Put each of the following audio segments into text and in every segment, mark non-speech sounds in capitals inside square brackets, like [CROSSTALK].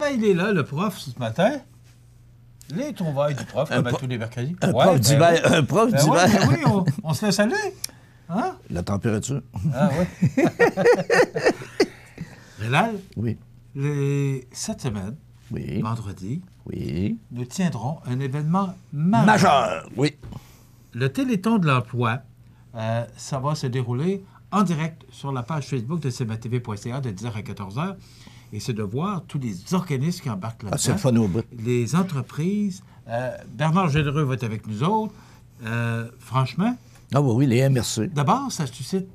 ben, il est là, le prof, ce matin. Les trouvailles du prof, comme à tous les mercredis. Un prof ben d'hiver. Oui. Un prof ben, ben oui, on, se laisse aller. Hein? La température. Ah oui. Réal, [LAUGHS] oui. Les... cette semaine, oui. vendredi, oui. nous tiendrons un événement majeur. oui. Le Téléthon de l'emploi, euh, ça va se dérouler en direct sur la page Facebook de cmatv.ca de 10h à 14h. Et c'est de voir tous les organismes qui embarquent ah, là-dedans. le les entreprises. Euh, Bernard Généreux va être avec nous autres. Euh, franchement. Ah oui, oui, les MRC. D'abord, ça suscite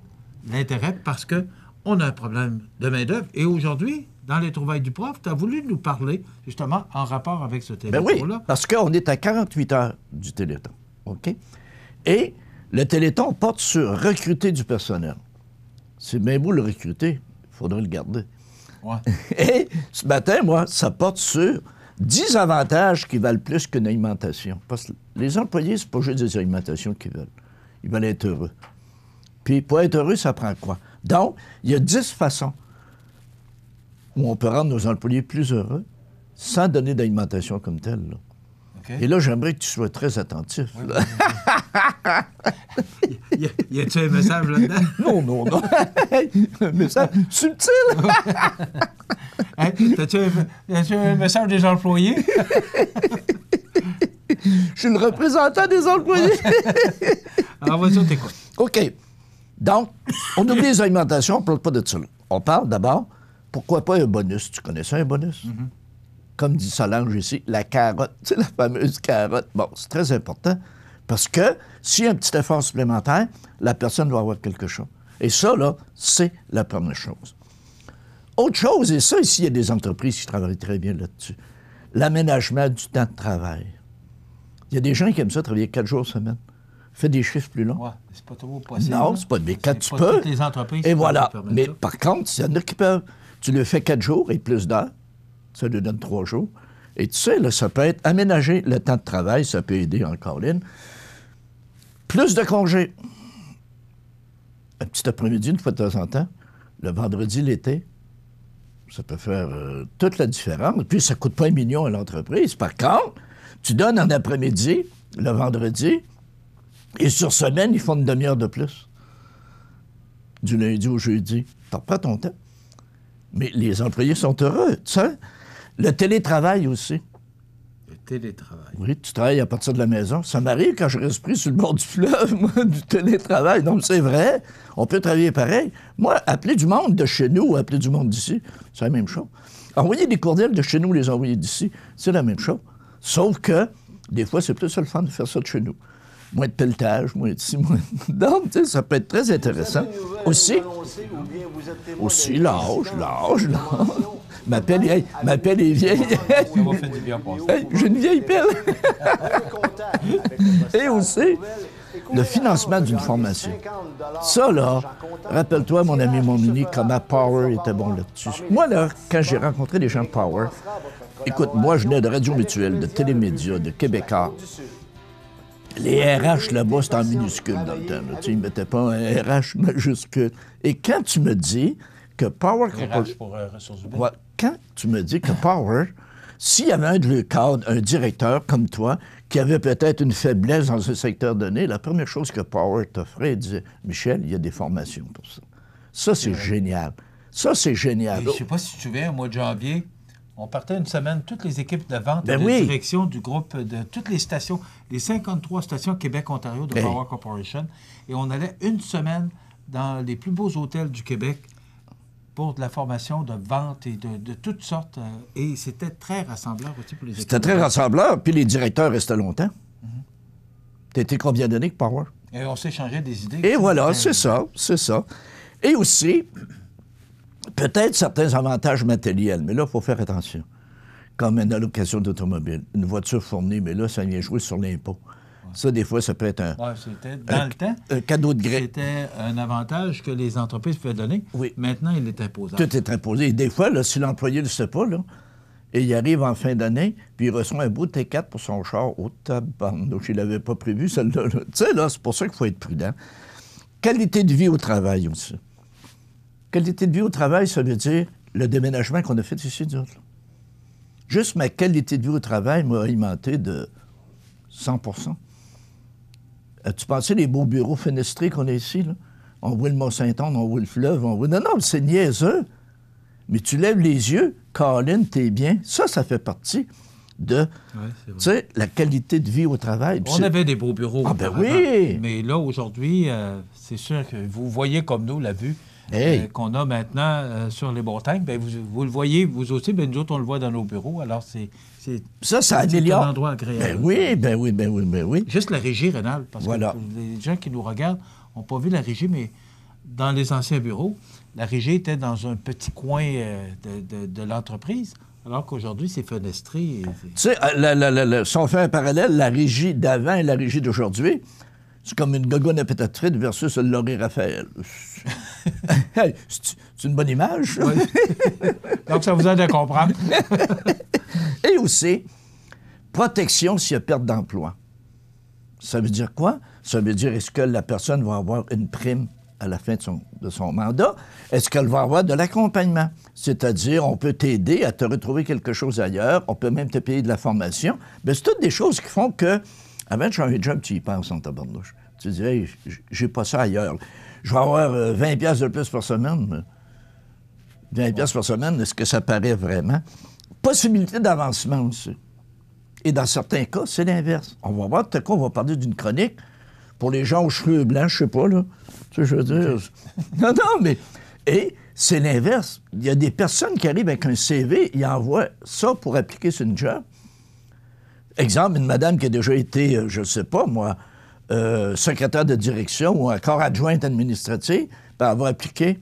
l'intérêt parce qu'on a un problème de main-d'œuvre. Et aujourd'hui, dans les trouvailles du prof, tu as voulu nous parler justement en rapport avec ce ben téléthon-là. oui, parce qu'on est à 48 heures du téléthon. OK? Et le téléthon porte sur recruter du personnel. C'est bien beau le recruter, il faudrait le garder. [LAUGHS] Et ce matin, moi, ça porte sur 10 avantages qui valent plus qu'une alimentation. Parce que les employés, n'est pas juste des alimentations qu'ils veulent. Ils veulent être heureux. Puis pour être heureux, ça prend quoi? Donc, il y a 10 façons où on peut rendre nos employés plus heureux sans donner d'alimentation comme telle. Et là, j'aimerais que tu sois très attentif. [LAUGHS] y, a-tu un message là-dedans? [LAUGHS] Non, non, non. un message subtil. Y [LAUGHS] hein? T'as-tu un, un, message des employés? Je suis le représentant des employés. Alors, vas-y, on t'écoute. OK. Donc, on oublie les alimentations, on ne parle pas de ça. On parle d'abord, pourquoi pas un bonus? Tu connais ça, un bonus? Mm-hmm. Comme dit Solange ici, la carotte, sais, la fameuse carotte. Bon, c'est très important. Parce que s'il y a un petit effort supplémentaire, la personne doit avoir quelque chose. Et ça, là, c'est la première chose. Autre chose, et ça, ici, il y a des entreprises qui travaillent très bien là-dessus, l'aménagement du temps de travail. Il y a des gens qui aiment ça, travailler quatre jours par semaine. Fais des chiffres plus longs. Ouais, c'est pas trop possible. Non, hein. c'est pas. Mais quand tu peux. et voilà. Mais par contre, il y en a qui peuvent. Tu le fais quatre jours et plus d'heures. Ça lui donne trois jours. Et tu sais, là, ça peut être aménager le temps de travail, ça peut aider encore l'une. Plus de congés. Un petit après-midi, une fois de temps en temps. Le vendredi, l'été. Ça peut faire euh, toute la différence. Puis, ça ne coûte pas un million à l'entreprise. Par contre, tu donnes un après-midi, le vendredi, et sur semaine, ils font une demi-heure de plus. Du lundi au jeudi. Tu pas ton temps. Mais les employés sont heureux, tu sais. Le télétravail aussi. Oui, tu travailles à partir de la maison. Ça m'arrive quand je reste pris sur le bord du fleuve, [LAUGHS] moi, du télétravail. Donc, c'est vrai, on peut travailler pareil. Moi, appeler du monde de chez nous ou appeler du monde d'ici, c'est la même chose. Envoyer des courriels de chez nous, les envoyer d'ici, c'est la même chose. Sauf que, des fois, c'est plus le fun de faire ça de chez nous. Moins de pelletage, moins de ci, [LAUGHS] moins de... ça peut être très intéressant. aussi, aussi l'âge, l'âge, l'âge. Ma pelle est, hey, ma est vieille. [LAUGHS] hey, J'ai une vieille pelle. [LAUGHS] Et aussi, le financement d'une formation. Ça, là, rappelle-toi, mon ami Momini, comment Power était bon là-dessus. Moi, là, quand j'ai rencontré des gens de Power, écoute, moi, je venais de Radio Mutuelle, de Télémédia, de Québécois. Les RH là-bas, c'était en minuscule dans le temps. ne mettaient pas un RH majuscule. Et quand tu me dis que Power RH pour euh, ressources humaines quand tu me dis que Power, s'il y avait un de le cadre, un directeur comme toi, qui avait peut-être une faiblesse dans un secteur donné, la première chose que Power t'offrait, il disait Michel, il y a des formations pour ça. Ça, c'est génial. Ça, c'est génial. je ne sais pas si tu viens au mois de janvier, on partait une semaine, toutes les équipes de vente et ben de direction du groupe de toutes les stations, les 53 stations Québec-Ontario de Power Corporation, et on allait une semaine dans les plus beaux hôtels du Québec pour de la formation de vente et de, toutes sortes. Euh, et c'était très rassembleur aussi pour les C'était très rassembleur, puis les directeurs restaient longtemps. Mhm. Tu étais T'étais combien d'années que Power? Et on s'échangeait des idées. Et voilà, c'est ça, c'est ça. Et aussi, peut-être certains avantages matériels, mais là, il faut faire attention. Comme une allocation d'automobile, une voiture fournie, mais là, ça vient jouer sur l'impôt. Ça, des fois, ça peut être un. Ouais, c'était dans le temps. Un cadeau de gré. C'était un avantage que les entreprises pouvaient donner. Oui. Maintenant, il est imposable. Tout est imposé. des fois, si l'employé ne le sait pas, là, et il arrive en fin d'année, puis il reçoit un beau T4 pour son char au Donc, Il n'avait pas prévu, celle-là. Tu sais, là, c'est pour ça qu'il faut être prudent. Qualité de vie au travail aussi. Qualité de vie au travail, ça veut dire le déménagement qu'on a fait ici, et Juste ma qualité de vie au travail m'a alimenté de 100 euh, tu pensais les beaux bureaux fenestrés qu'on a ici, là? On voit le Mont-Saint-Anne, on voit le fleuve, on voit. Non, non, c'est niaiseux. Mais tu lèves les yeux, Caroline, t'es bien. Ça, ça fait partie de la qualité de vie au travail. on avait des beaux bureaux. Ah, ben oui! Mais là, aujourd'hui, euh, c'est sûr que vous voyez comme nous la vue. Euh, qu'on a maintenant euh, sur les montagnes. ben vous, le voyez, vous aussi, Ben nous autres, on le voit dans nos bureaux. Alors, c'est. Ça, ça un endroit agréable. Ben ben oui, ben oui, ben oui, Juste la régie rénale, parce voilà. que les gens qui nous regardent n'ont pas vu la régie, mais dans les anciens bureaux, la régie était dans un petit coin euh, de, l'entreprise. Alors qu'aujourd'hui, c'est fenestré. Tu sais, si on fait un parallèle, la régie d'avant et la régie d'aujourd'hui, c'est comme une gogone à versus le Laurier Raphaël. [LAUGHS] C'est une bonne image. Donc, ça vous aide à comprendre. [LAUGHS] Et aussi, protection s'il y a perte d'emploi. Ça veut dire quoi? Ça veut dire est-ce que la personne va avoir une prime à la fin de son, mandat? Est-ce qu'elle va avoir de l'accompagnement? C'est-à-dire, on peut t'aider à te retrouver quelque chose ailleurs, on peut même te payer de la formation. Mais c'est toutes des choses qui font que, avant de changer de job, tu y penses en tabarnouche. Tu je j'ai pas ça ailleurs. Je vais avoir 20 euh, pièces de plus par semaine. 20 pièces par semaine, est-ce que ça paraît vraiment? Possibilité d'avancement aussi. Et dans certains cas, c'est l'inverse. On va voir, tout on va parler d'une chronique pour les gens aux cheveux blancs, je sais pas, là. Tu je veux dire... [LAUGHS] non, non, mais... Et c'est l'inverse. Il y a des personnes qui arrivent avec un CV, ils envoient ça pour appliquer sur une job. Exemple, une madame qui a déjà été, euh, je ne sais pas moi, euh, secrétaire de direction ou encore adjointe administrative, puis ben, elle va appliquer,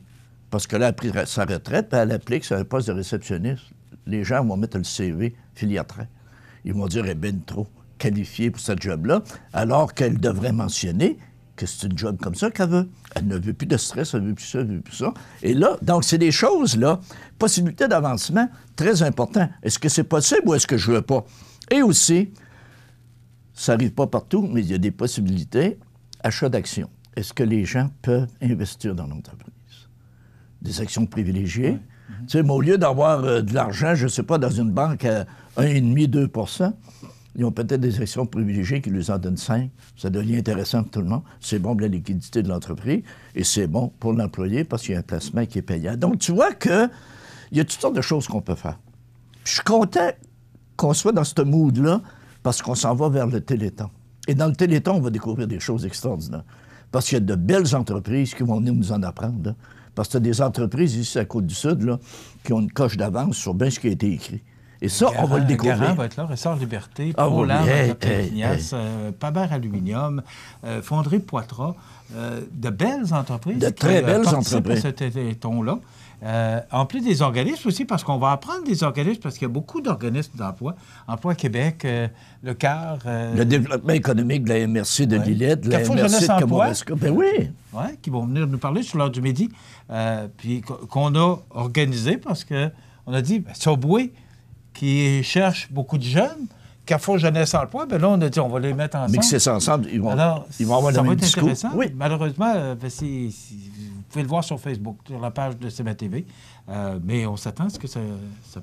parce qu'elle a pris sa retraite, elle applique sur un poste de réceptionniste. Les gens vont mettre le CV filiatrain. Ils vont dire, elle eh est bien trop qualifiée pour cette job-là, alors qu'elle devrait mentionner que c'est une job comme ça qu'elle veut. Elle ne veut plus de stress, elle ne veut plus ça, elle ne veut plus ça. Et là, donc, c'est des choses, là, possibilité d'avancement très important. Est-ce que c'est possible ou est-ce que je ne veux pas? Et aussi, ça n'arrive pas partout, mais il y a des possibilités. Achat d'actions. Est-ce que les gens peuvent investir dans l'entreprise? Des actions privilégiées. Tu sais, au lieu d'avoir euh, de l'argent, je ne sais pas, dans une banque à 1,5-2 ils ont peut-être des actions privilégiées qui lui en donnent 5. Ça devient intéressant pour tout le monde. C'est bon pour la liquidité de l'entreprise et c'est bon pour l'employé parce qu'il y a un placement qui est payant. Donc, tu vois qu'il y a toutes sortes de choses qu'on peut faire. je suis content qu'on soit dans ce mood-là parce qu'on s'en va vers le Téléthon. Et dans le Téléthon, on va découvrir des choses extraordinaires. Parce qu'il y a de belles entreprises qui vont venir nous en apprendre. Parce que y a des entreprises ici à Côte-du-Sud qui ont une coche d'avance sur bien ce qui a été écrit. Et ça, on va le découvrir. Garin va être là, Ressort Liberté, ah, euh, Aluminium, euh, Fonderie Poitras, euh, de belles entreprises. De très belles entreprises. À cet ton-là. en plus des organismes aussi, parce qu'on va apprendre des organismes, parce qu'il y a beaucoup d'organismes d'emploi. Emploi Québec, le CAR. Le développement économique de la MRC de Lillette, la MRC de ben oui. qui vont venir nous parler sur l'heure du midi, puis qu'on a organisé parce qu'on a dit, ben, boué qui cherchent beaucoup de jeunes. Carrefour Jeunesse Emploi, ben là, on a dit, on va les mettre ensemble. Mixer ça ensemble, ils vont, ils vont avoir ça le Intéressant. Oui. Malheureusement, euh, ben, vous pouvez le voir sur Facebook, sur la page de CMA TV, euh, mais on s'attend à ce que ça,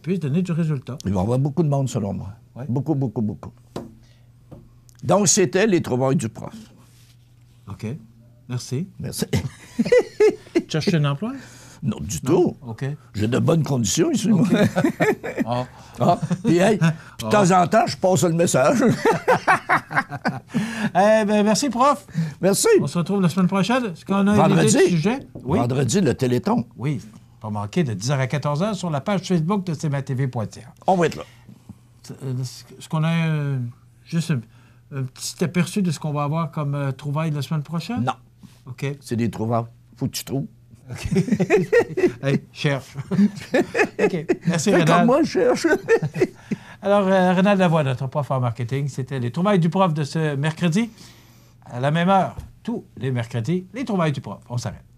puisse donner du résultat. Il va y avoir beaucoup de monde, selon moi. Beaucoup, beaucoup, beaucoup. Donc, c'était les trouvailles du prof. OK. Merci. Merci. [LAUGHS] cherche un emploi? Non, du tout. J'ai de bonnes conditions ici, [LAUGHS] ah. Ah, Puis, de ah. temps en temps, je passe le message. [LAUGHS] Eh ben, merci, prof. Merci. On se retrouve la semaine prochaine. ce qu'on a Vendredi. Oui. Vendredi, le Téléthon. Oui. Pas manquer de 10h à 14h sur la page Facebook de cmatv.ca. On va être là. Est-ce euh, qu'on a euh, juste un, petit aperçu de ce qu'on va avoir comme euh, trouvailles la semaine prochaine? Non. OK. C'est des trouvailles. Faut que tu trouves. OK. [LAUGHS] cherche. [LAUGHS] OK. Merci, Comment moi, cherche. [LAUGHS] Alors, euh, Lavoie, notre prof en marketing, c'était les tourmailles du prof de ce mercredi. À la même heure, tous les mercredis, les tourmailles du prof. On s'arrête.